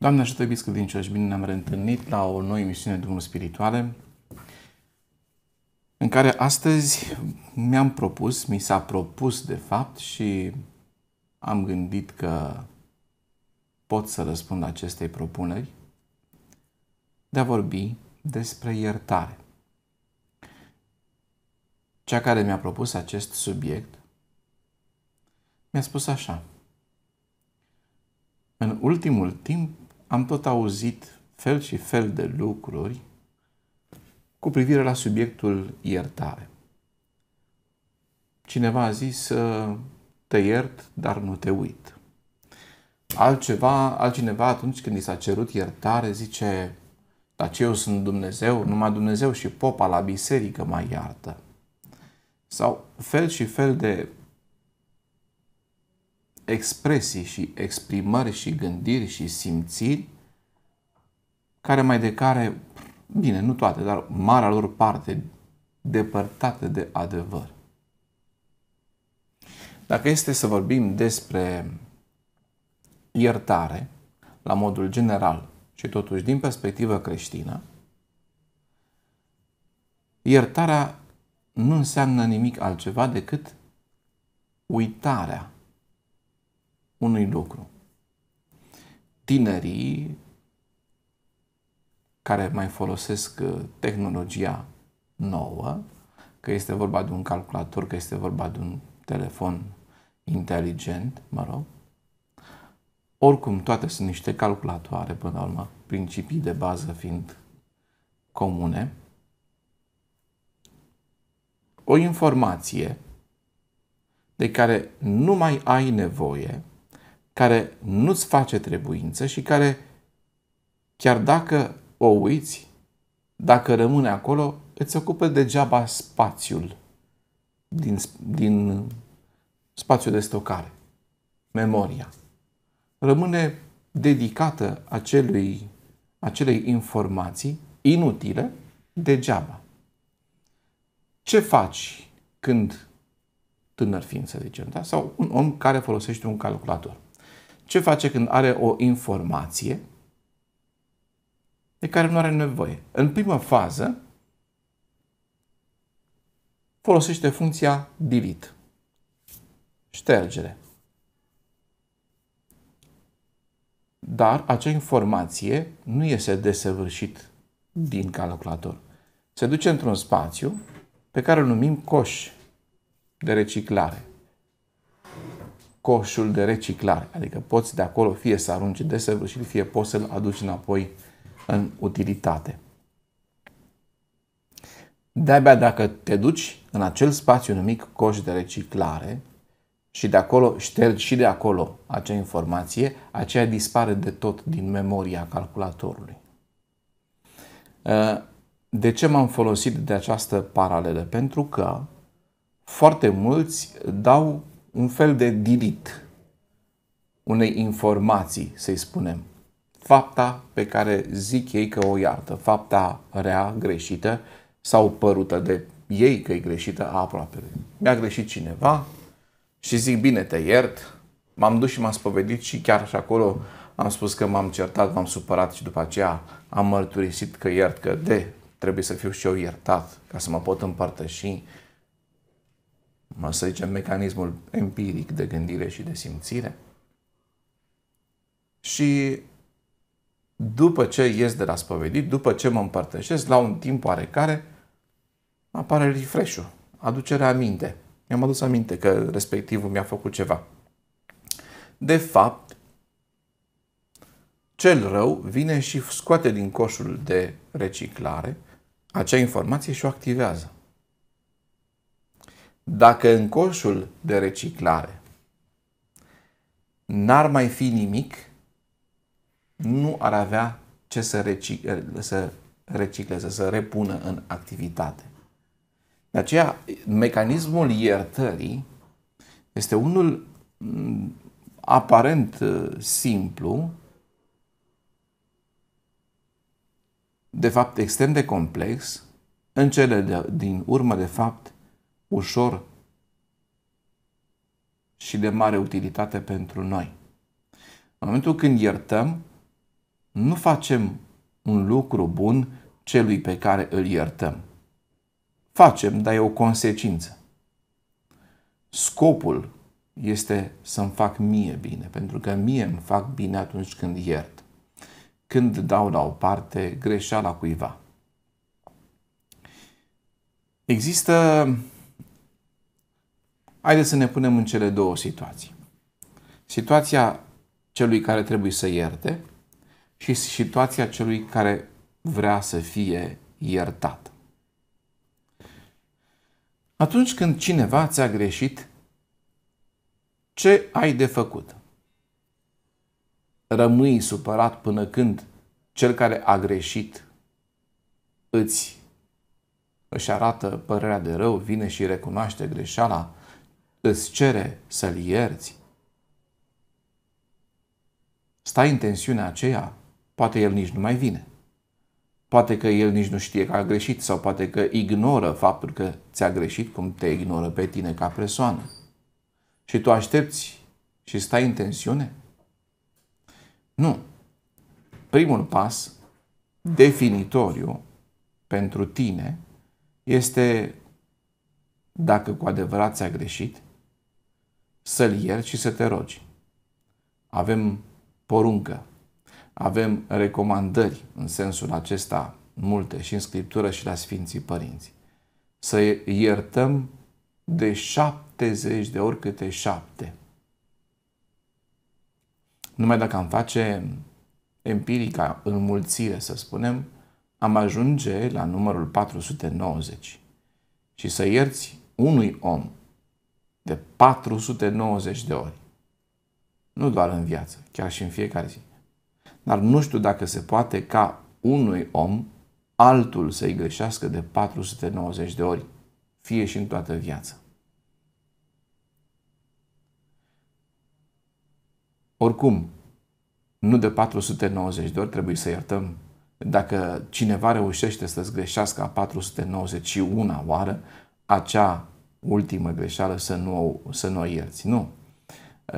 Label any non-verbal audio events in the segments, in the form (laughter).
Doamne ajută biscădincioși, bine ne-am reîntâlnit la o nouă emisiune Drumul Spirituale, în care astăzi mi-am propus, mi s-a propus de fapt și am gândit că pot să răspund acestei propuneri, de a vorbi despre iertare. Cea care mi-a propus acest subiect mi-a spus așa. În ultimul timp am tot auzit fel și fel de lucruri cu privire la subiectul iertare. Cineva a zis te iert, dar nu te uit. Altceva, altcineva atunci când i s-a cerut iertare zice dar ce eu sunt Dumnezeu? Numai Dumnezeu și popa la biserică mai iartă. Sau fel și fel de expresii și exprimări și gândiri și simțiri care mai de care, bine, nu toate, dar marea lor parte depărtate de adevăr. Dacă este să vorbim despre iertare, la modul general și totuși din perspectivă creștină, iertarea nu înseamnă nimic altceva decât uitarea unui lucru. Tinerii care mai folosesc uh, tehnologia nouă, că este vorba de un calculator, că este vorba de un telefon inteligent, mă rog, oricum toate sunt niște calculatoare până la urmă, principii de bază fiind comune, o informație de care nu mai ai nevoie care nu-ți face trebuință și care, chiar dacă o uiți, dacă rămâne acolo, îți ocupă degeaba spațiul din, din spațiul de stocare, memoria. Rămâne dedicată acelui, acelei informații inutile degeaba. Ce faci când tânăr fiind, să zicem, da? sau un om care folosește un calculator? Ce face când are o informație de care nu are nevoie? În prima fază, folosește funcția delete, ștergere. Dar acea informație nu iese desăvârșit din calculator. Se duce într-un spațiu pe care îl numim coș de reciclare coșul de reciclare. Adică poți de acolo fie să arunci desăvârșit, fie poți să-l aduci înapoi în utilitate. De-abia dacă te duci în acel spațiu numit coș de reciclare și de acolo ștergi și de acolo acea informație, aceea dispare de tot din memoria calculatorului. Ă, de ce m-am folosit de această paralelă? Pentru că foarte mulți dau un fel de dilit unei informații, să-i spunem. Fapta pe care zic ei că o iartă, fapta rea, greșită sau părută de ei că e greșită a Mi-a greșit cineva și zic, bine, te iert, m-am dus și m-am spovedit și chiar și acolo am spus că m-am certat, m-am supărat și după aceea am mărturisit că iert, că de, trebuie să fiu și eu iertat ca să mă pot împărtăși să zicem, mecanismul empiric de gândire și de simțire. Și după ce ies de la spovedit, după ce mă împărtășesc, la un timp oarecare, apare refresh-ul, aducerea aminte. Mi-am adus aminte că respectivul mi-a făcut ceva. De fapt, cel rău vine și scoate din coșul de reciclare acea informație și o activează dacă în coșul de reciclare n-ar mai fi nimic, nu ar avea ce să, recic să recicleze, să repună în activitate. De aceea, mecanismul iertării este unul mm, aparent uh, simplu, de fapt extrem de complex, în cele de, din urmă, de fapt, ușor și de mare utilitate pentru noi. În momentul când iertăm, nu facem un lucru bun celui pe care îl iertăm. Facem, dar e o consecință. Scopul este să-mi fac mie bine, pentru că mie îmi fac bine atunci când iert, când dau la o parte greșeala cuiva. Există Haideți să ne punem în cele două situații. Situația celui care trebuie să ierte și situația celui care vrea să fie iertat. Atunci când cineva ți-a greșit, ce ai de făcut? Rămâi supărat până când cel care a greșit îți își arată părerea de rău, vine și recunoaște greșeala, îți cere să-l ierți. Stai în tensiunea aceea, poate el nici nu mai vine. Poate că el nici nu știe că a greșit sau poate că ignoră faptul că ți-a greșit cum te ignoră pe tine ca persoană. Și tu aștepți și stai în tensiune? Nu. Primul pas definitoriu pentru tine este dacă cu adevărat ți-a greșit, să-L ierți și să te rogi. Avem poruncă, avem recomandări în sensul acesta multe și în Scriptură și la Sfinții Părinți. Să iertăm de 70 de ori câte șapte. Numai dacă am face empirica înmulțire, să spunem, am ajunge la numărul 490. Și să ierți unui om de 490 de ori. Nu doar în viață, chiar și în fiecare zi. Dar nu știu dacă se poate ca unui om altul să-i greșească de 490 de ori, fie și în toată viața. Oricum, nu de 490 de ori trebuie să iertăm. Dacă cineva reușește să-ți greșească a 491 oară, acea ultimă greșeală să nu, să nu o ierți. Nu.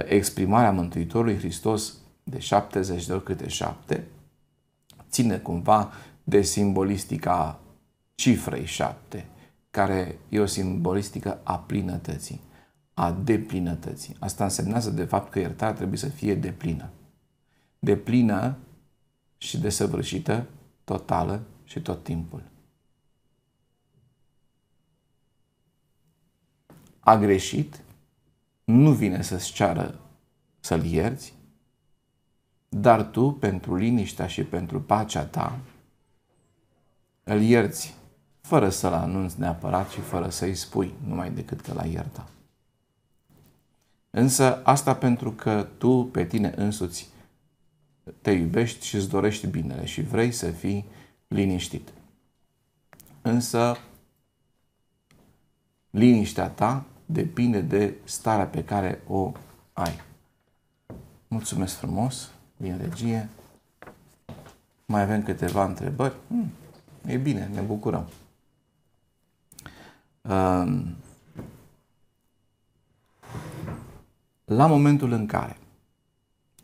Exprimarea Mântuitorului Hristos de 70 de ori câte 7 ține cumva de simbolistica cifrei 7, care e o simbolistică a plinătății, a deplinătății. Asta însemnează de fapt că iertarea trebuie să fie deplină. Deplină și desăvârșită, totală și tot timpul. a greșit, nu vine să-ți ceară să-l ierți, dar tu, pentru liniștea și pentru pacea ta, îl ierți, fără să-l anunți neapărat și fără să-i spui numai decât că l ai iertat. Însă asta pentru că tu pe tine însuți te iubești și îți dorești binele și vrei să fii liniștit. Însă liniștea ta depinde de starea pe care o ai. Mulțumesc frumos din regie. Mai avem câteva întrebări. Hmm, e bine, ne bucurăm. Um, la momentul în care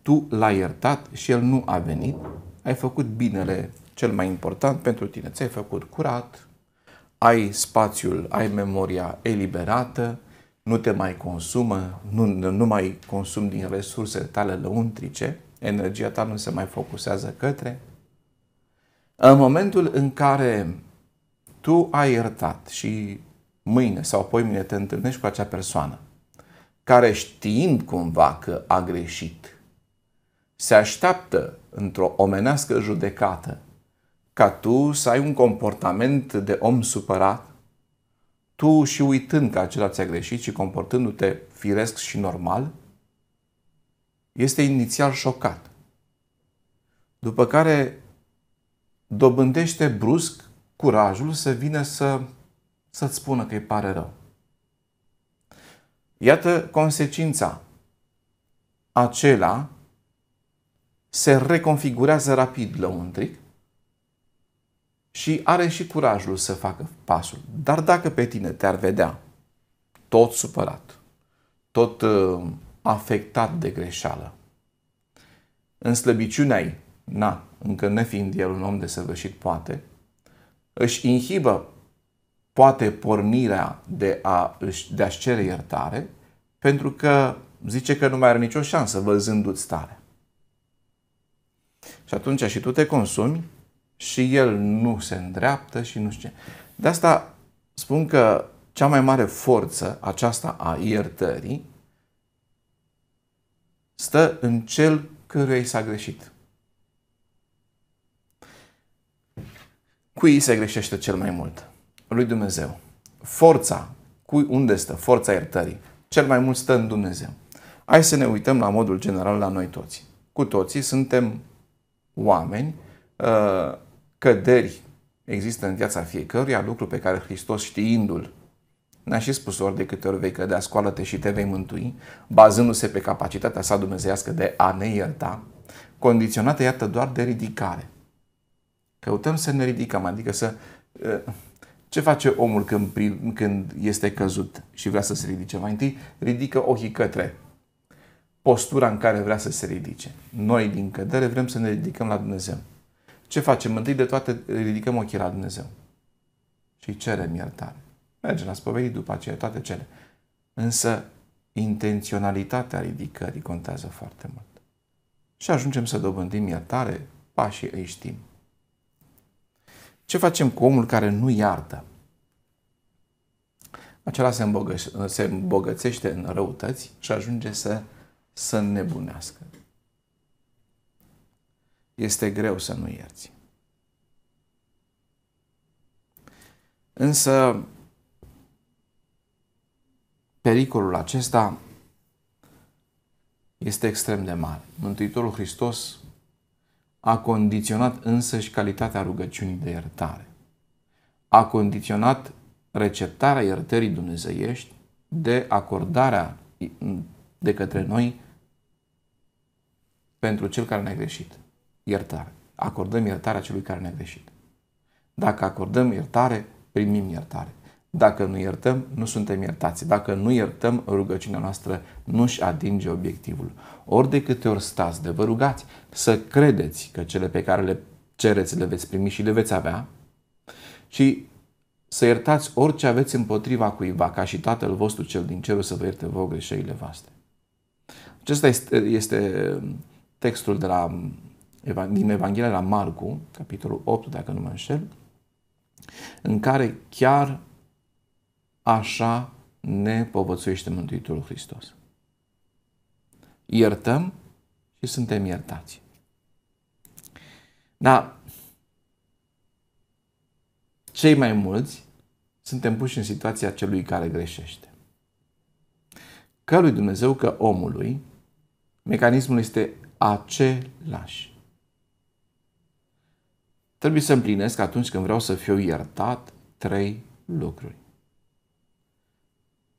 tu l-ai iertat și el nu a venit, ai făcut binele cel mai important pentru tine. Ți-ai făcut curat, ai spațiul, ai memoria eliberată, nu te mai consumă, nu, nu mai consum din resursele tale lăuntrice, energia ta nu se mai focusează către. În momentul în care tu ai iertat și mâine sau apoi mâine te întâlnești cu acea persoană care știind cumva că a greșit, se așteaptă într-o omenească judecată ca tu să ai un comportament de om supărat, tu și uitând că acela ți-a greșit și comportându-te firesc și normal, este inițial șocat. După care dobândește brusc curajul să vină să, să-ți spună că îi pare rău. Iată consecința. Acela se reconfigurează rapid lăuntric și are și curajul să facă pasul. Dar dacă pe tine te-ar vedea tot supărat, tot uh, afectat de greșeală, în slăbiciunea ei, na, încă nefiind el un om de săvârșit, poate, își inhibă poate pornirea de, a, de a cere iertare pentru că zice că nu mai are nicio șansă văzându-ți starea. Și atunci și tu te consumi și el nu se îndreaptă și nu știu ce. De asta spun că cea mai mare forță aceasta a iertării stă în cel căruia i s-a greșit. Cui i se greșește cel mai mult? Lui Dumnezeu. Forța, cui unde stă forța iertării? Cel mai mult stă în Dumnezeu. Hai să ne uităm la modul general la noi toți. Cu toții suntem oameni uh, căderi există în viața fiecăruia, lucru pe care Hristos știindu-l ne-a și spus ori de câte ori vei cădea, scoală-te și te vei mântui, bazându-se pe capacitatea sa dumnezeiască de a ne ierta, condiționată, iată, doar de ridicare. Căutăm să ne ridicăm, adică să... Ă, ce face omul când, când este căzut și vrea să se ridice? Mai întâi ridică ochii către postura în care vrea să se ridice. Noi din cădere vrem să ne ridicăm la Dumnezeu. Ce facem? Întâi de toate ridicăm ochii la Dumnezeu și îi cerem iertare. Mergem la spovedii după aceea, toate cele. Însă intenționalitatea ridicării contează foarte mult. Și ajungem să dobândim iertare, pașii îi știm. Ce facem cu omul care nu iartă? Acela se, îmbogă, se îmbogățește în răutăți și ajunge să, să nebunească este greu să nu ierți. Însă, pericolul acesta este extrem de mare. Mântuitorul Hristos a condiționat însăși calitatea rugăciunii de iertare. A condiționat receptarea iertării dumnezeiești de acordarea de către noi pentru cel care ne-a greșit iertare. Acordăm iertarea celui care ne-a greșit. Dacă acordăm iertare, primim iertare. Dacă nu iertăm, nu suntem iertați. Dacă nu iertăm, rugăciunea noastră nu-și atinge obiectivul. Ori de câte ori stați de vă rugați să credeți că cele pe care le cereți le veți primi și le veți avea și să iertați orice aveți împotriva cuiva, ca și Tatăl vostru cel din cer să vă ierte vouă greșelile voastre. Acesta este, este um, textul de la um, din Evanghelia la Marcu, capitolul 8, dacă nu mă înșel, în care chiar așa ne povățuiește Mântuitorul Hristos. Iertăm și suntem iertați. Dar cei mai mulți suntem puși în situația celui care greșește. Că lui Dumnezeu, că omului, mecanismul este același trebuie să împlinesc atunci când vreau să fiu iertat trei lucruri.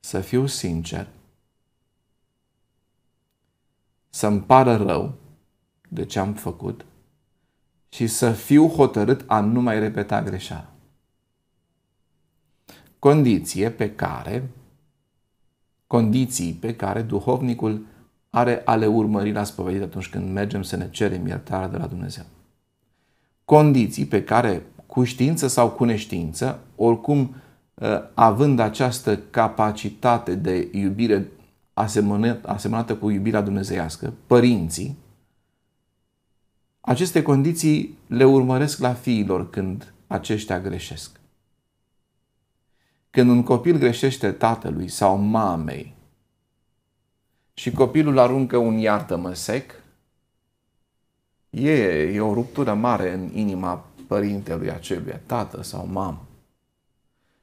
Să fiu sincer, să-mi pară rău de ce am făcut și să fiu hotărât a nu mai repeta greșeala. Condiție pe care, condiții pe care duhovnicul are ale urmări la spovedit atunci când mergem să ne cerem iertare de la Dumnezeu condiții pe care cu știință sau cu neștiință, oricum ă, având această capacitate de iubire asemănată cu iubirea dumnezeiască, părinții, aceste condiții le urmăresc la fiilor când aceștia greșesc. Când un copil greșește tatălui sau mamei și copilul aruncă un iartă-mă sec, E, e o ruptură mare în inima părintelui acelui, tată sau mamă.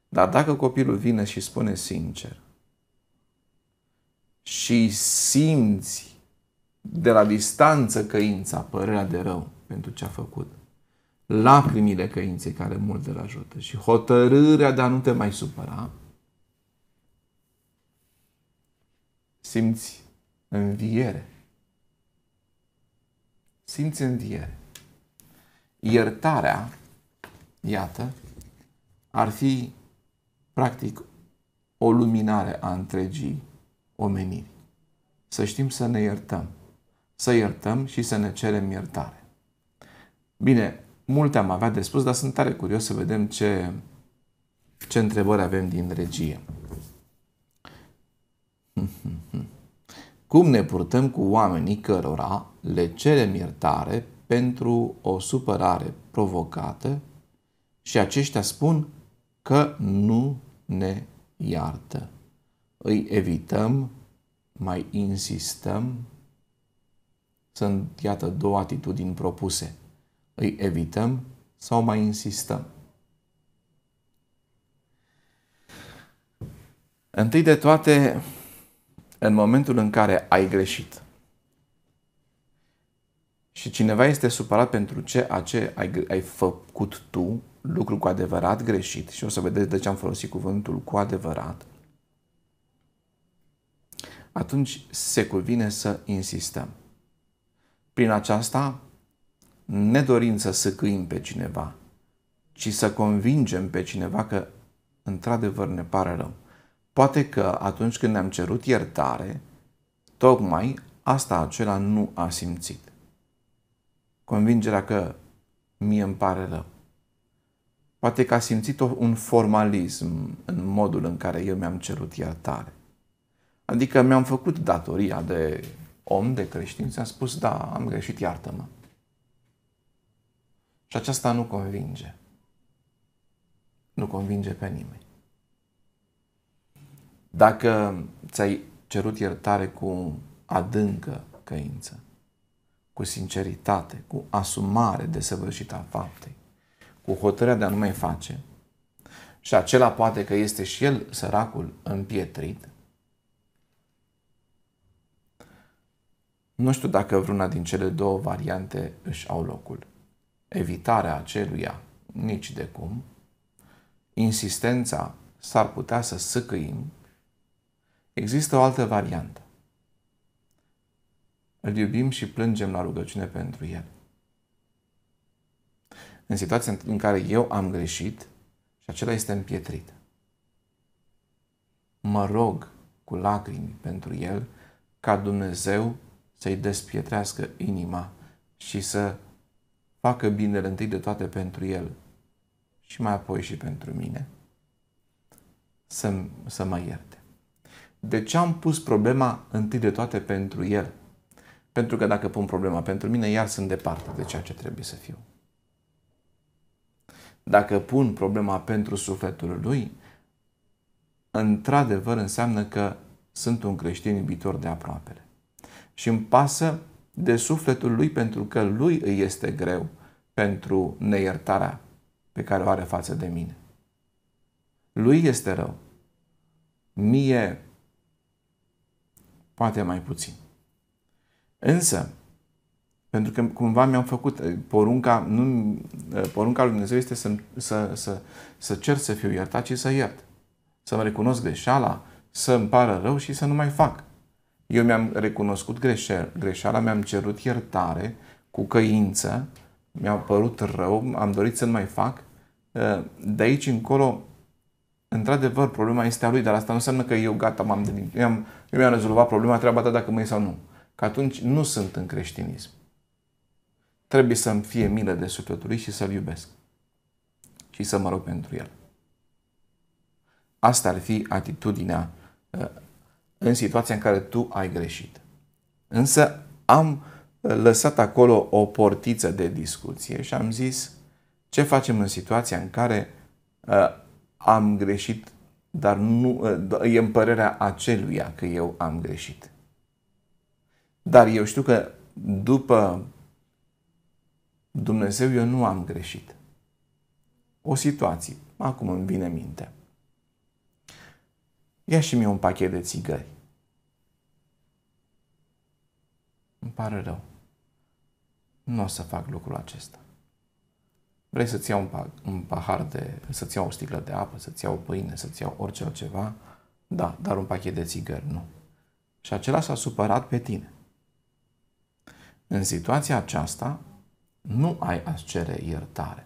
Dar dacă copilul vine și spune sincer și simți de la distanță căința, părerea de rău pentru ce a făcut, lacrimile căinței care mult îl ajută și hotărârea de a nu te mai supăra, simți înviere simți înviere. Iertarea, iată, ar fi practic o luminare a întregii omeniri. Să știm să ne iertăm. Să iertăm și să ne cerem iertare. Bine, multe am avea de spus, dar sunt tare curios să vedem ce, ce întrebări avem din regie. (laughs) Cum ne purtăm cu oamenii cărora le cerem iertare pentru o supărare provocată și aceștia spun că nu ne iartă. Îi evităm, mai insistăm. Sunt, iată, două atitudini propuse. Îi evităm sau mai insistăm. Întâi de toate, în momentul în care ai greșit, și cineva este supărat pentru ce a ce ai, ai făcut tu, lucru cu adevărat greșit, și o să vedeți de ce am folosit cuvântul cu adevărat, atunci se cuvine să insistăm. Prin aceasta, ne dorim să săcâim pe cineva, ci să convingem pe cineva că într-adevăr ne pare rău. Poate că atunci când ne-am cerut iertare, tocmai asta acela nu a simțit convingerea că mie îmi pare rău. Poate că a simțit un formalism în modul în care eu mi-am cerut iertare. Adică mi-am făcut datoria de om, de creștin, și am spus, da, am greșit, iartă-mă. Și aceasta nu convinge. Nu convinge pe nimeni. Dacă ți-ai cerut iertare cu adâncă căință, cu sinceritate, cu asumare desăvârșită a faptei, cu hotărârea de a nu mai face. Și acela poate că este și el săracul împietrit. Nu știu dacă vreuna din cele două variante își au locul. Evitarea aceluia nici de cum, insistența s-ar putea să săcăim, există o altă variantă îl iubim și plângem la rugăciune pentru el. În situația în care eu am greșit și acela este împietrit, mă rog cu lacrimi pentru el ca Dumnezeu să-i despietrească inima și să facă bine întâi de toate pentru el și mai apoi și pentru mine. Să, să mă ierte. De ce am pus problema întâi de toate pentru el? Pentru că dacă pun problema pentru mine, iar sunt departe de ceea ce trebuie să fiu. Dacă pun problema pentru sufletul lui, într-adevăr înseamnă că sunt un creștin iubitor de aproapele. Și îmi pasă de sufletul lui pentru că lui îi este greu pentru neiertarea pe care o are față de mine. Lui este rău. Mie poate mai puțin. Însă, pentru că cumva mi-am făcut eh, porunca, nu, eh, porunca lui Dumnezeu este să, să, să, să cer să fiu iertat și să iert. Să-mi recunosc greșeala, să îmi pară rău și să nu mai fac. Eu mi-am recunoscut greșel, greșeala, mi-am cerut iertare cu căință, mi-a părut rău, am dorit să nu mai fac. Eh, de aici încolo, într-adevăr, problema este a lui, dar asta nu înseamnă că eu gata, m-am, eu mi-am rezolvat problema, treaba ta dacă mă sau nu că atunci nu sunt în creștinism. Trebuie să-mi fie milă de sufletul lui și să-l iubesc. Și să mă rog pentru el. Asta ar fi atitudinea uh, în situația în care tu ai greșit. Însă am uh, lăsat acolo o portiță de discuție și am zis ce facem în situația în care uh, am greșit, dar nu e în părerea aceluia că eu am greșit. Dar eu știu că după Dumnezeu eu nu am greșit. O situație, acum îmi vine minte. Ia și mie un pachet de țigări. Îmi pare rău. Nu o să fac lucrul acesta. Vrei să-ți iau un, pahar de... să-ți iau o sticlă de apă, să-ți iau o pâine, să-ți iau orice altceva? Da, dar un pachet de țigări, nu. Și acela s-a supărat pe tine. În situația aceasta, nu ai a cere iertare.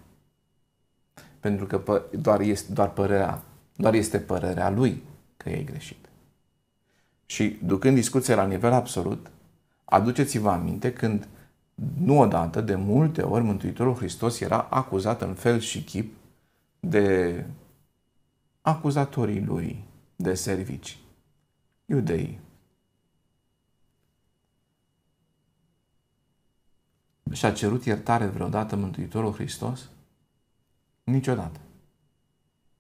Pentru că doar este, doar, părerea, doar este părerea lui că e greșit. Și ducând discuția la nivel absolut, aduceți-vă aminte când nu odată, de multe ori, Mântuitorul Hristos era acuzat în fel și chip de acuzatorii lui de servici, iudeii, și-a cerut iertare vreodată Mântuitorul Hristos? Niciodată.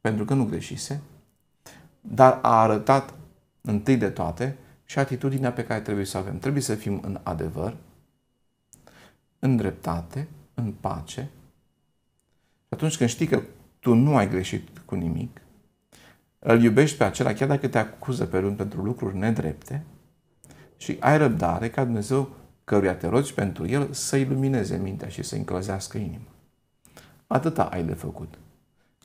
Pentru că nu greșise, dar a arătat întâi de toate și atitudinea pe care trebuie să o avem. Trebuie să fim în adevăr, în dreptate, în pace. Și atunci când știi că tu nu ai greșit cu nimic, îl iubești pe acela chiar dacă te acuză pe rând pentru lucruri nedrepte și ai răbdare ca Dumnezeu căruia te rogi pentru el să ilumineze mintea și să încălzească inima. Atâta ai de făcut.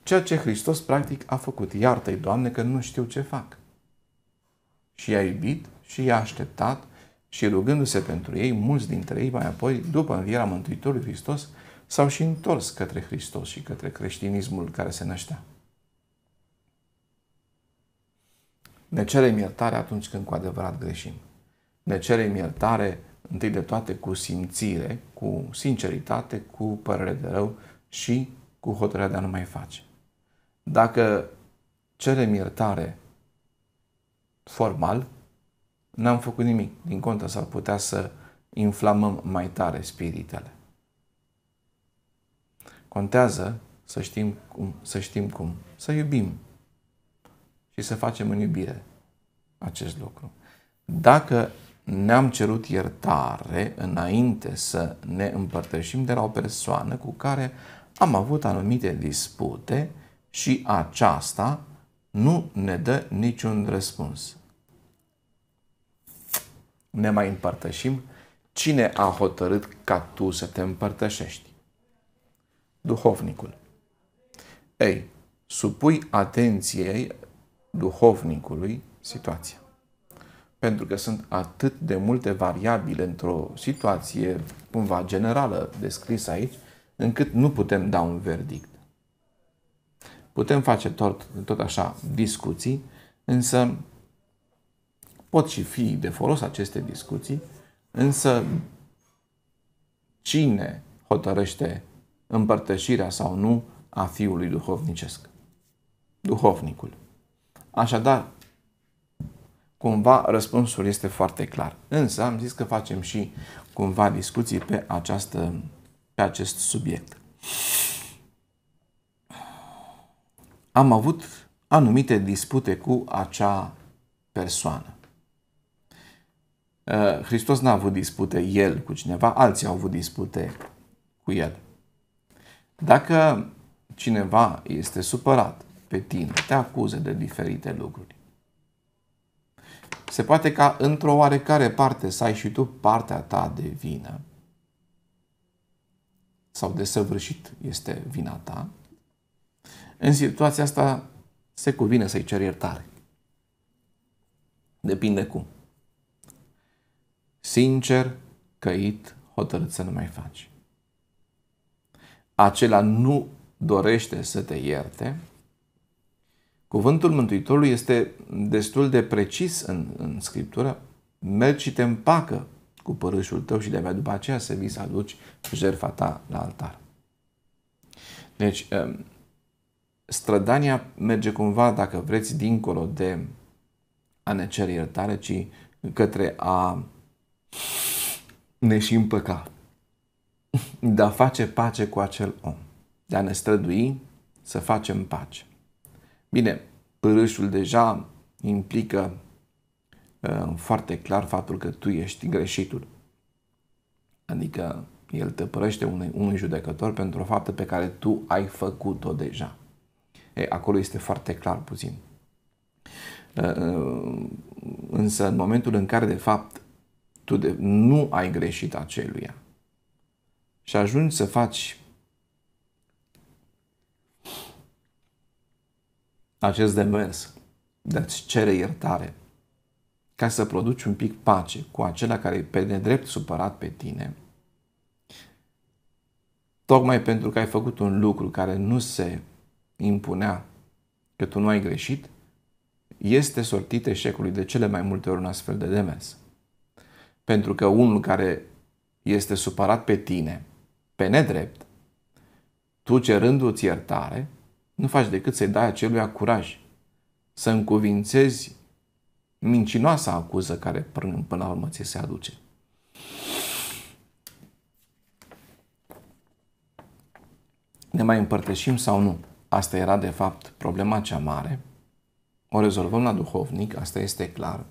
Ceea ce Hristos practic a făcut, iartă-i, Doamne, că nu știu ce fac. Și i-a iubit și i-a așteptat și rugându-se pentru ei, mulți dintre ei mai apoi, după învierea Mântuitorului Hristos, s-au și întors către Hristos și către creștinismul care se năștea. Ne cerem iertare atunci când cu adevărat greșim. Ne cerem iertare întâi de toate cu simțire, cu sinceritate, cu părere de rău și cu hotărârea de a nu mai face. Dacă cerem iertare formal, n-am făcut nimic. Din contă, s-ar putea să inflamăm mai tare spiritele. Contează să știm cum, să știm cum, să iubim și să facem în iubire acest lucru. Dacă ne-am cerut iertare înainte să ne împărtășim de la o persoană cu care am avut anumite dispute și aceasta nu ne dă niciun răspuns. Ne mai împărtășim? Cine a hotărât ca tu să te împărtășești? Duhovnicul. Ei, supui atenției duhovnicului situația pentru că sunt atât de multe variabile într-o situație cumva generală descrisă aici, încât nu putem da un verdict. Putem face tot, tot așa discuții, însă pot și fi de folos aceste discuții, însă cine hotărăște împărtășirea sau nu a fiului duhovnicesc? Duhovnicul. Așadar, cumva răspunsul este foarte clar. Însă am zis că facem și cumva discuții pe, această, pe acest subiect. Am avut anumite dispute cu acea persoană. Uh, Hristos n-a avut dispute el cu cineva, alții au avut dispute cu el. Dacă cineva este supărat pe tine, te acuză de diferite lucruri, se poate ca într-o oarecare parte să ai și tu partea ta de vină sau de săvârșit este vina ta, în situația asta se cuvine să-i ceri iertare. Depinde cum. Sincer, căit, hotărât să nu mai faci. Acela nu dorește să te ierte, Cuvântul Mântuitorului este destul de precis în, în Scriptură. Mergi și te împacă cu părâșul tău și de-abia după aceea să vii să aduci jertfa ta la altar. Deci, um, strădania merge cumva, dacă vreți, dincolo de a ne cere iertare, ci către a ne și împăca, de a face pace cu acel om, de a ne strădui să facem pace. Bine, părâșul deja implică uh, foarte clar faptul că tu ești greșitul. Adică el te părăște unui, unui judecător pentru o faptă pe care tu ai făcut-o deja. E, acolo este foarte clar puțin. Uh, însă în momentul în care de fapt tu de, nu ai greșit aceluia și ajungi să faci acest demers de a-ți cere iertare, ca să produci un pic pace cu acela care e pe nedrept supărat pe tine, tocmai pentru că ai făcut un lucru care nu se impunea că tu nu ai greșit, este sortit eșecului de cele mai multe ori un astfel de demers. Pentru că unul care este supărat pe tine, pe nedrept, tu cerându-ți iertare, nu faci decât să-i dai aceluia curaj, să încuvințezi mincinoasa acuză care până, până la urmă ți se aduce. Ne mai împărtășim sau nu? Asta era de fapt problema cea mare. O rezolvăm la duhovnic, asta este clar.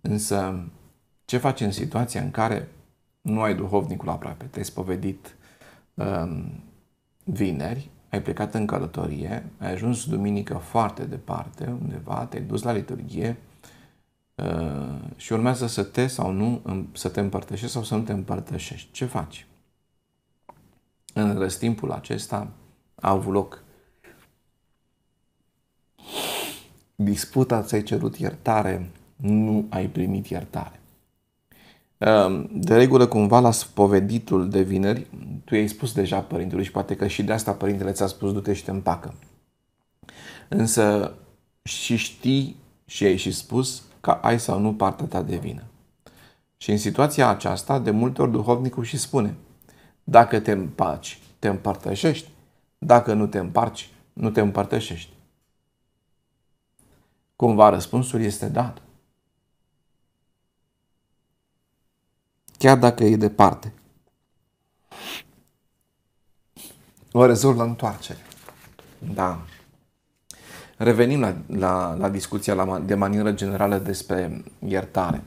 Însă, ce faci în situația în care nu ai duhovnicul aproape? Te-ai spovedit um, vineri, ai plecat în călătorie, ai ajuns duminică foarte departe, undeva, te-ai dus la liturghie uh, și urmează să te sau nu, să te împărtășești sau să nu te împărtășești. Ce faci? În răstimpul acesta a avut loc disputa, ți-ai cerut iertare, nu ai primit iertare. Ehm, de regulă, cumva, la spoveditul de vineri, tu i-ai spus deja părintelui și poate că și de asta părintele ți-a spus du-te și te împacă. Însă și știi și ai și spus că ai sau nu partea ta de vină. Și în situația aceasta, de multe ori duhovnicul și spune dacă te împaci, te împărtășești. Dacă nu te împarci, nu te împărtășești. Cumva răspunsul este dat. chiar dacă e departe. O rezolv la întoarcere. Da. Revenim la, la, la discuția la, de manieră generală despre iertare.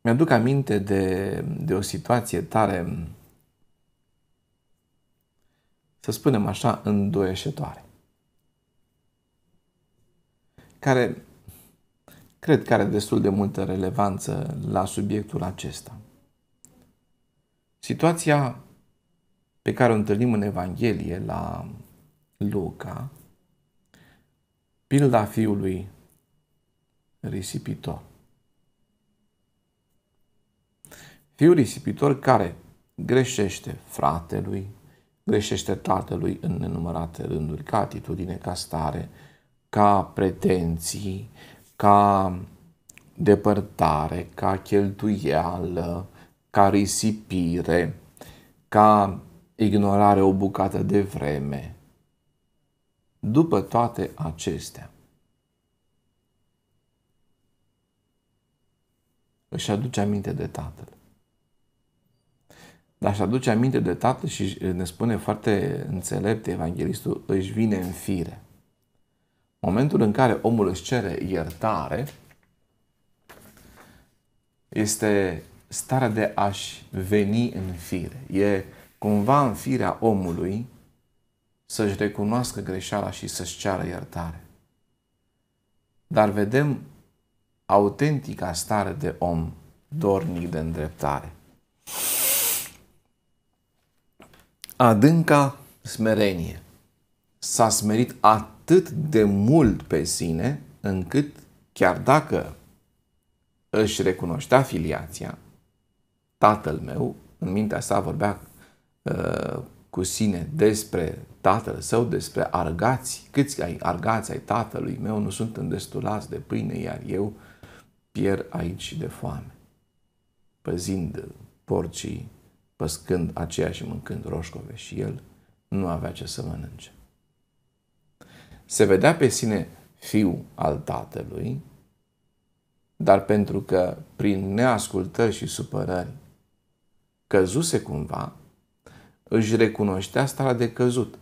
Mi-aduc aminte de, de o situație tare, să spunem așa, îndoieșătoare, care cred că are destul de multă relevanță la subiectul acesta. Situația pe care o întâlnim în Evanghelie la Luca, pilda fiului risipitor. Fiul risipitor care greșește fratelui, greșește tatălui în nenumărate rânduri, ca atitudine, ca stare, ca pretenții, ca depărtare, ca cheltuială, ca risipire, ca ignorare o bucată de vreme. După toate acestea, își aduce aminte de Tatăl. Dar își aduce aminte de Tatăl și ne spune foarte înțelept Evanghelistul, își vine în fire. Momentul în care omul își cere iertare este starea de a-și veni în fire. E cumva în firea omului să-și recunoască greșeala și să-și ceară iertare. Dar vedem autentica stare de om dornic de îndreptare. Adânca smerenie. S-a smerit atât atât de mult pe sine încât chiar dacă își recunoștea filiația, tatăl meu, în mintea sa vorbea uh, cu sine despre tatăl său, despre argați, câți ai argați ai tatălui meu nu sunt îndestulați de pâine, iar eu pierd aici de foame, păzind porcii, păscând aceea și mâncând roșcove și el nu avea ce să mănânce se vedea pe sine fiu al tatălui, dar pentru că prin neascultări și supărări căzuse cumva, își recunoștea starea de căzut.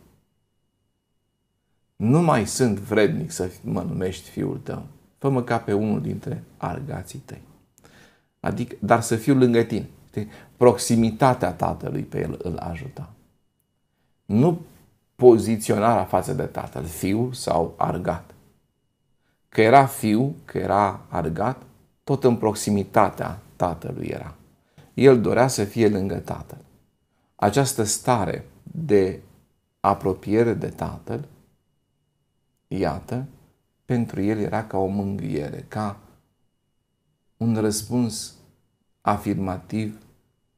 Nu mai sunt vrednic să mă numești fiul tău. Fă-mă ca pe unul dintre argații tăi. Adică, dar să fiu lângă tine. Știi? Proximitatea tatălui pe el îl ajuta. Nu poziționarea față de tatăl, fiu sau argat. Că era fiu, că era argat, tot în proximitatea tatălui era. El dorea să fie lângă tatăl. Această stare de apropiere de tatăl, iată, pentru el era ca o mângâiere, ca un răspuns afirmativ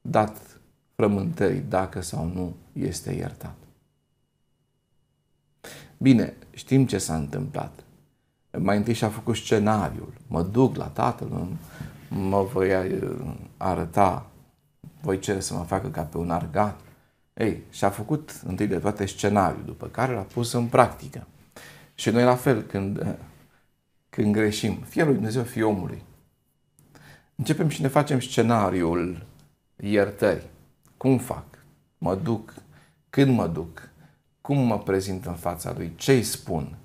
dat frământării dacă sau nu este iertat. Bine, știm ce s-a întâmplat. Mai întâi și-a făcut scenariul. Mă duc la tatăl, mă voi uh, arăta, voi cere să mă facă ca pe un argat. Ei, și-a făcut întâi de toate scenariul, după care l-a pus în practică. Și noi la fel, când, uh, când greșim, fie lui Dumnezeu, fie omului, începem și ne facem scenariul iertării. Cum fac? Mă duc? Când mă duc? Cum mă prezint în fața lui? Ce îi spun?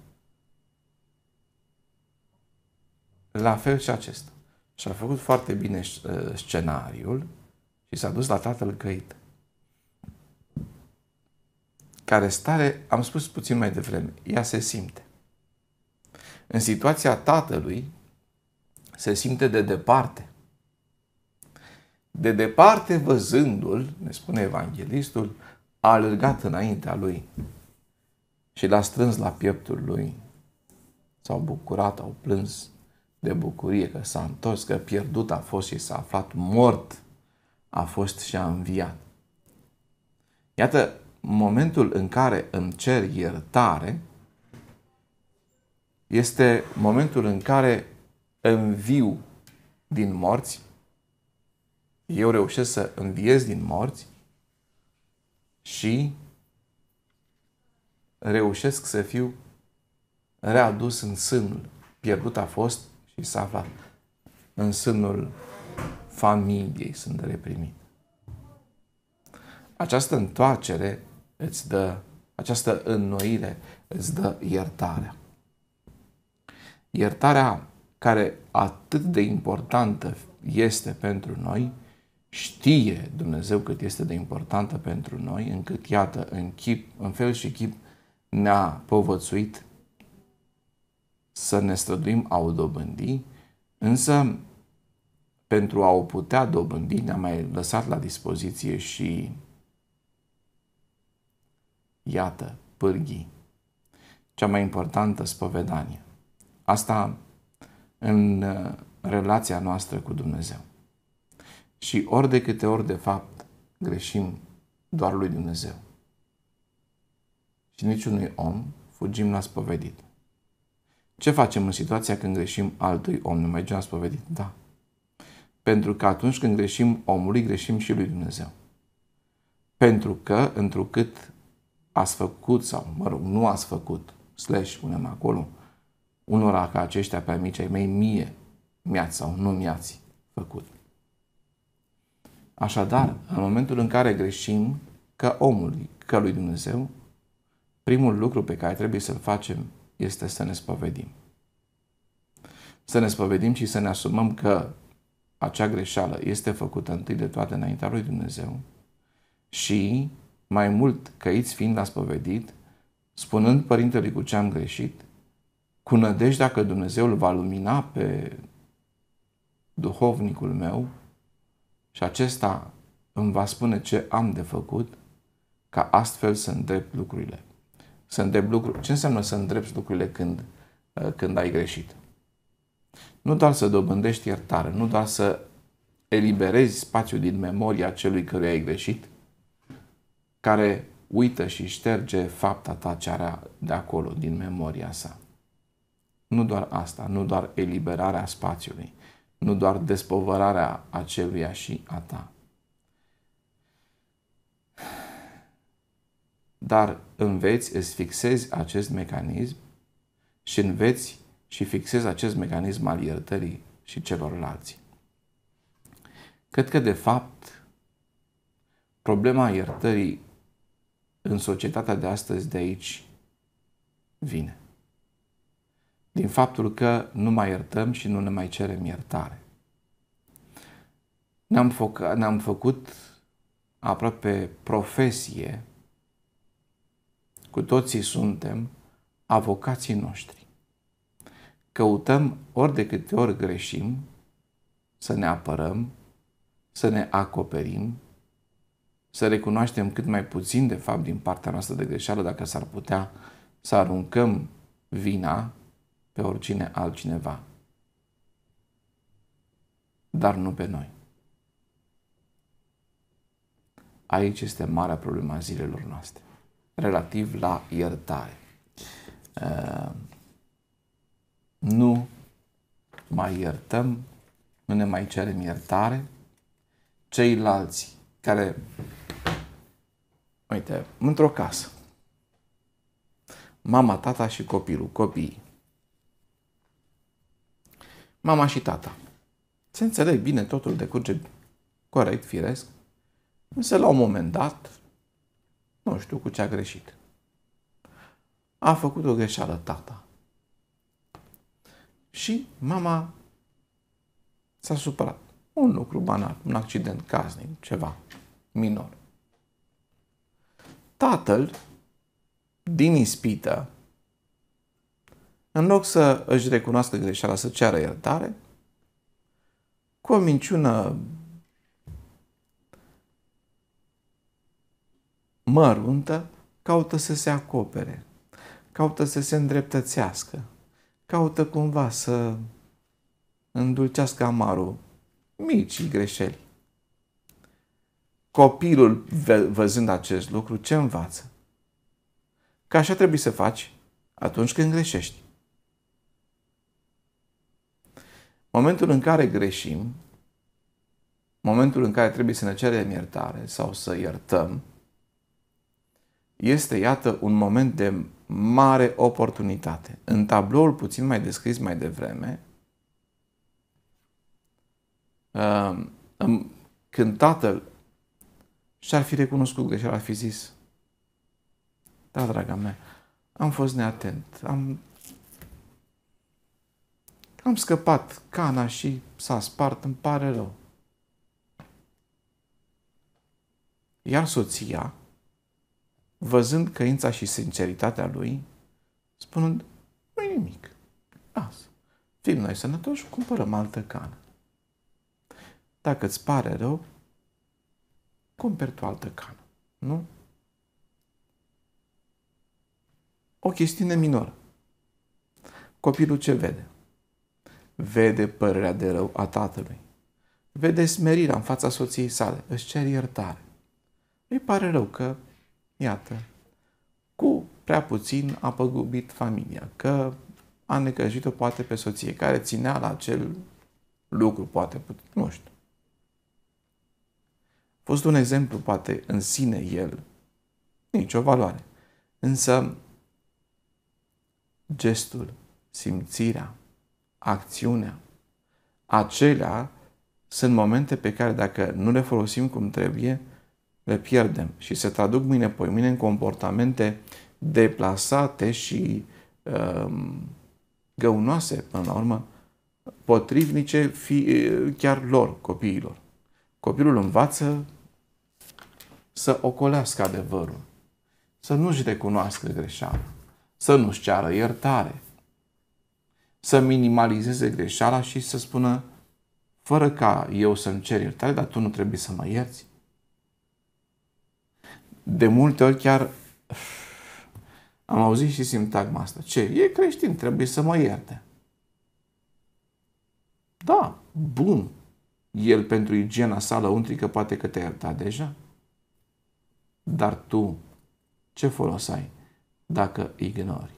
La fel și acesta. Și a făcut foarte bine uh, scenariul și s-a dus la tatăl găit, Care stare, am spus puțin mai devreme, ea se simte. În situația tatălui, se simte de departe. De departe văzându-l, ne spune evanghelistul, a alergat înaintea lui și l-a strâns la pieptul lui. S-au bucurat, au plâns de bucurie că s-a întors, că pierdut a fost și s-a aflat mort, a fost și a înviat. Iată momentul în care îmi cer iertare este momentul în care înviu din morți, eu reușesc să înviez din morți și reușesc să fiu readus în sânul. Pierdut a fost și s-a aflat în sânul familiei, sunt reprimit. Această întoarcere îți dă, această înnoire îți dă iertarea. Iertarea care atât de importantă este pentru noi, știe Dumnezeu cât este de importantă pentru noi, încât, iată, în, chip, în fel și chip ne-a povățuit să ne străduim a o dobândi, însă pentru a o putea dobândi ne-a mai lăsat la dispoziție și, iată, pârghii, cea mai importantă spovedanie. Asta în uh, relația noastră cu Dumnezeu. Și ori de câte ori, de fapt, greșim doar lui Dumnezeu. Și niciunui om fugim la spovedit. Ce facem în situația când greșim altui om? Nu mergem la spovedit? Da. Pentru că atunci când greșim omului, greșim și lui Dumnezeu. Pentru că, întrucât ați făcut, sau, mă rog, nu ați făcut, slash, punem acolo, unora ca aceștia pe amici ai mei, mie, mi-ați sau nu mi-ați făcut. Așadar, în momentul în care greșim, că omului, că lui Dumnezeu, primul lucru pe care trebuie să-l facem este să ne spovedim. Să ne spovedim și să ne asumăm că acea greșeală este făcută întâi de toate înaintea lui Dumnezeu și, mai mult, căiți fiind la spovedit, spunând părintelui cu ce am greșit, cu nădejdea că Dumnezeu îl va lumina pe duhovnicul meu, și acesta îmi va spune ce am de făcut ca astfel să îndrept lucrurile. Să îndrept lucruri. Ce înseamnă să îndrept lucrurile când, uh, când ai greșit? Nu doar să dobândești iertare, nu doar să eliberezi spațiul din memoria celui care ai greșit, care uită și șterge fapta ta ce are de acolo, din memoria sa. Nu doar asta, nu doar eliberarea spațiului, nu doar despovărarea aceluia și a ta. Dar înveți, îți fixezi acest mecanism și înveți și fixezi acest mecanism al iertării și celorlalți. Cred că, de fapt, problema iertării în societatea de astăzi de aici vine din faptul că nu mai iertăm și nu ne mai cerem iertare. Ne-am, ne-am făcut aproape profesie, cu toții suntem avocații noștri. Căutăm ori de câte ori greșim să ne apărăm, să ne acoperim, să recunoaștem cât mai puțin de fapt din partea noastră de greșeală, dacă s-ar putea să aruncăm vina pe oricine altcineva, dar nu pe noi. Aici este marea problema zilelor noastre, relativ la iertare. Ă, nu mai iertăm, nu ne mai cerem iertare. Ceilalți care, uite, într-o casă, mama, tata și copilul, copiii, mama și tata. Se înțeleg bine, totul decurge corect, firesc, însă la un moment dat, nu știu cu ce a greșit. A făcut o greșeală tata. Și mama s-a supărat. Un lucru banal, un accident casnic, ceva minor. Tatăl, din ispită, în loc să își recunoască greșeala, să ceară iertare, cu o minciună măruntă, caută să se acopere, caută să se îndreptățească, caută cumva să îndulcească amarul micii greșeli. Copilul, văzând acest lucru, ce învață? Că așa trebuie să faci atunci când greșești. momentul în care greșim, momentul în care trebuie să ne cerem iertare sau să iertăm, este, iată, un moment de mare oportunitate. În tabloul puțin mai descris mai devreme, uh, când tatăl și-ar fi recunoscut greșeala, ar fi zis, da, draga mea, am fost neatent, am am scăpat cana și s-a spart, îmi pare rău. Iar soția, văzând căința și sinceritatea lui, spunând, nu nimic, lasă, fim noi sănătoși, cumpărăm altă cană. Dacă îți pare rău, cumperi tu altă cană, nu? O chestiune minoră. Copilul ce vede? vede părerea de rău a tatălui. Vede smerirea în fața soției sale, își cer iertare. Îi pare rău că, iată, cu prea puțin a păgubit familia, că a necăjit-o poate pe soție, care ținea la acel lucru, poate, nu știu. A fost un exemplu, poate, în sine el, nicio valoare. Însă, gestul, simțirea, acțiunea. Acelea sunt momente pe care dacă nu le folosim cum trebuie, le pierdem și se traduc mâine poi mâine în comportamente deplasate și um, găunoase, până la urmă, potrivnice fi, chiar lor, copiilor. Copilul învață să ocolească adevărul, să nu-și recunoască greșeala, să nu-și ceară iertare, să minimalizeze greșeala și să spună fără ca eu să-mi cer iertare, dar tu nu trebuie să mă ierți. De multe ori chiar (sighs) am auzit și sintagma asta. Ce? E creștin, trebuie să mă ierte. Da, bun. El pentru igiena sa lăuntrică poate că te-a iertat deja. Dar tu ce folos ai dacă ignori?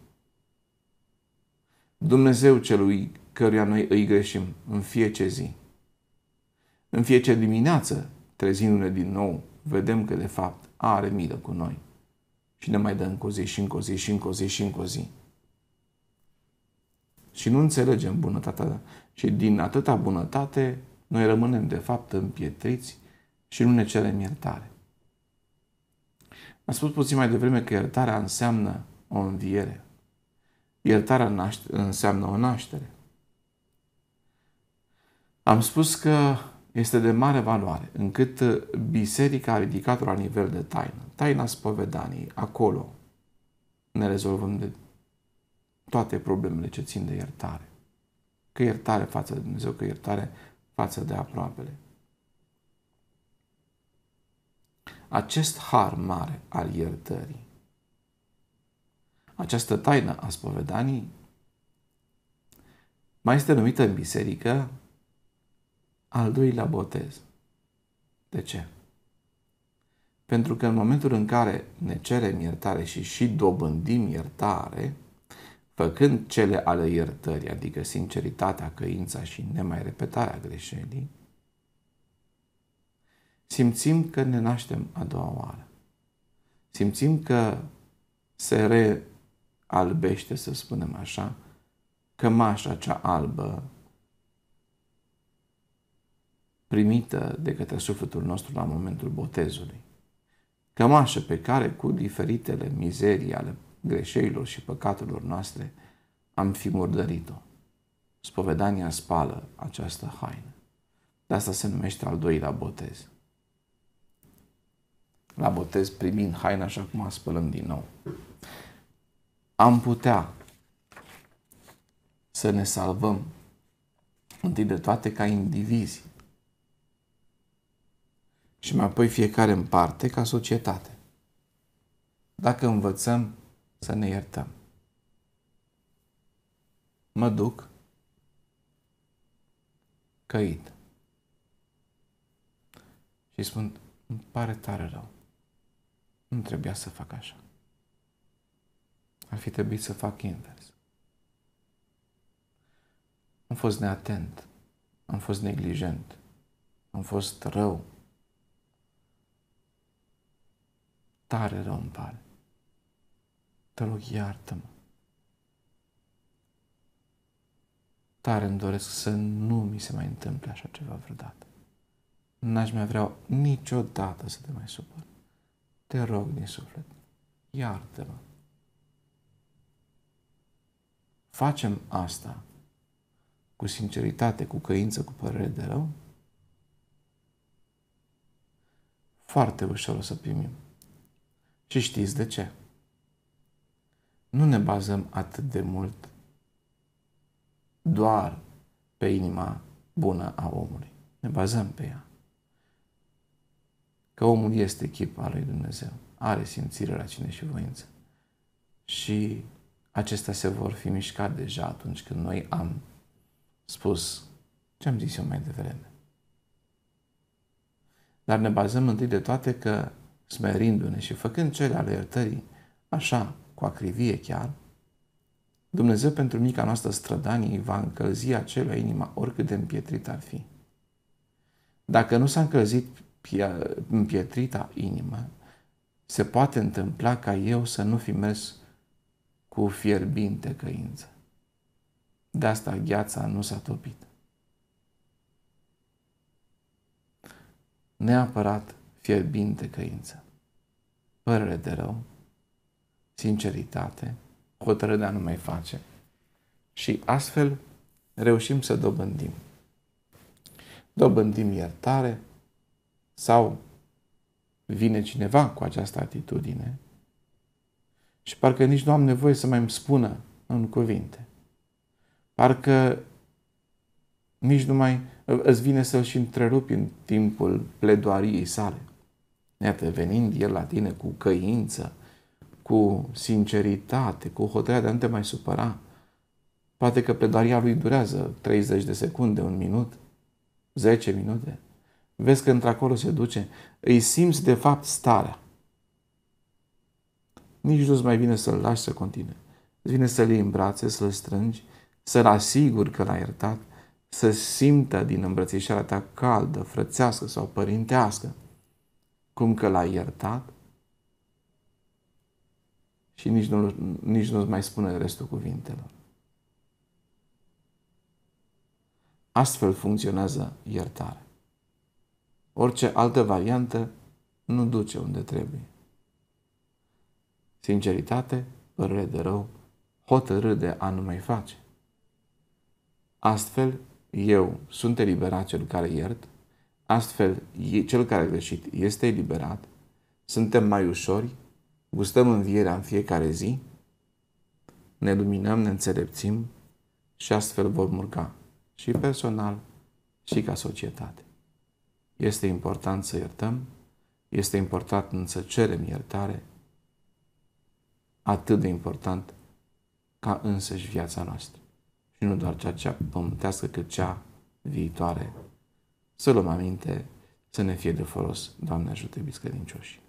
Dumnezeu celui căruia noi îi greșim în fiecare zi. În fiecare dimineață, trezindu-ne din nou, vedem că de fapt are milă cu noi. Și ne mai dă încă o zi și încă o zi și încă o zi și încă o zi. Și nu înțelegem bunătatea. Și din atâta bunătate, noi rămânem de fapt împietriți și nu ne cerem iertare. Am spus puțin mai devreme că iertarea înseamnă o înviere. Iertarea înseamnă o naștere. Am spus că este de mare valoare, încât biserica a ridicat-o la nivel de taină. Taina spovedanii, acolo ne rezolvăm de toate problemele ce țin de iertare. Că iertare față de Dumnezeu, că iertare față de aproapele. Acest har mare al iertării această taină a spovedanii mai este numită în biserică al doilea botez. De ce? Pentru că în momentul în care ne cerem iertare și și dobândim iertare, făcând cele ale iertării, adică sinceritatea, căința și nemai repetarea greșelii, simțim că ne naștem a doua oară. Simțim că se albește, să spunem așa, cămașa cea albă primită de către sufletul nostru la momentul botezului. Cămașă pe care, cu diferitele mizerii ale greșeilor și păcatelor noastre, am fi murdărit-o. Spovedania spală această haină. De asta se numește al doilea botez. La botez primim haina așa cum spălăm din nou am putea să ne salvăm întâi de toate ca indivizi și mai apoi fiecare în parte ca societate. Dacă învățăm să ne iertăm. Mă duc căit și spun, îmi pare tare rău. Nu trebuia să fac așa. Ar fi trebuit să fac invers. Am fost neatent, am fost neglijent, am fost rău. Tare rău îmi pare. Te rog, iartă-mă. Tare îmi doresc să nu mi se mai întâmple așa ceva vreodată. N-aș mai vrea niciodată să te mai supăr. Te rog din suflet, iartă-mă facem asta cu sinceritate, cu căință, cu părere de rău, foarte ușor o să primim. Și știți de ce? Nu ne bazăm atât de mult doar pe inima bună a omului. Ne bazăm pe ea. Că omul este echipa lui Dumnezeu. Are simțire la cine și voință. Și acestea se vor fi mișcat deja atunci când noi am spus ce am zis eu mai devreme. Dar ne bazăm întâi de toate că, smerindu-ne și făcând cele ale iertării, așa, cu acrivie chiar, Dumnezeu pentru mica noastră strădanie va încălzi acelea inima oricât de împietrit ar fi. Dacă nu s-a încălzit împietrita inimă, se poate întâmpla ca eu să nu fi mers cu fierbinte căință. De asta gheața nu s-a topit. Neapărat fierbinte căință, părere de rău, sinceritate, hotărâre de a nu mai face. Și astfel reușim să dobândim. Dobândim iertare sau vine cineva cu această atitudine și parcă nici nu am nevoie să mai îmi spună în cuvinte. Parcă nici nu mai îți vine să-l și întrerupi în timpul pledoariei sale. Iată, venind el la tine cu căință, cu sinceritate, cu hotărârea de a nu te mai supăra, poate că pledoaria lui durează 30 de secunde, un minut, 10 minute, vezi că într-acolo se duce, îi simți de fapt starea nici nu-ți mai vine să-l lași să continue. Îți vine să-l iei în brațe, să-l strângi, să-l asiguri că l-ai iertat, să simtă din îmbrățișarea ta caldă, frățească sau părintească, cum că l-ai iertat și nici nu, nici nu mai spune restul cuvintelor. Astfel funcționează iertare. Orice altă variantă nu duce unde trebuie. Sinceritate, părere de rău, hotărâre de a nu mai face. Astfel, eu sunt eliberat cel care iert, astfel cel care a greșit este eliberat, suntem mai ușori, gustăm învierea în fiecare zi, ne luminăm, ne înțelepțim și astfel vor murca și personal și ca societate. Este important să iertăm, este important să cerem iertare atât de important ca însăși viața noastră. Și nu doar ceea ce pământească, cât cea viitoare. Să luăm aminte, să ne fie de folos, Doamne ajută, biscredincioși.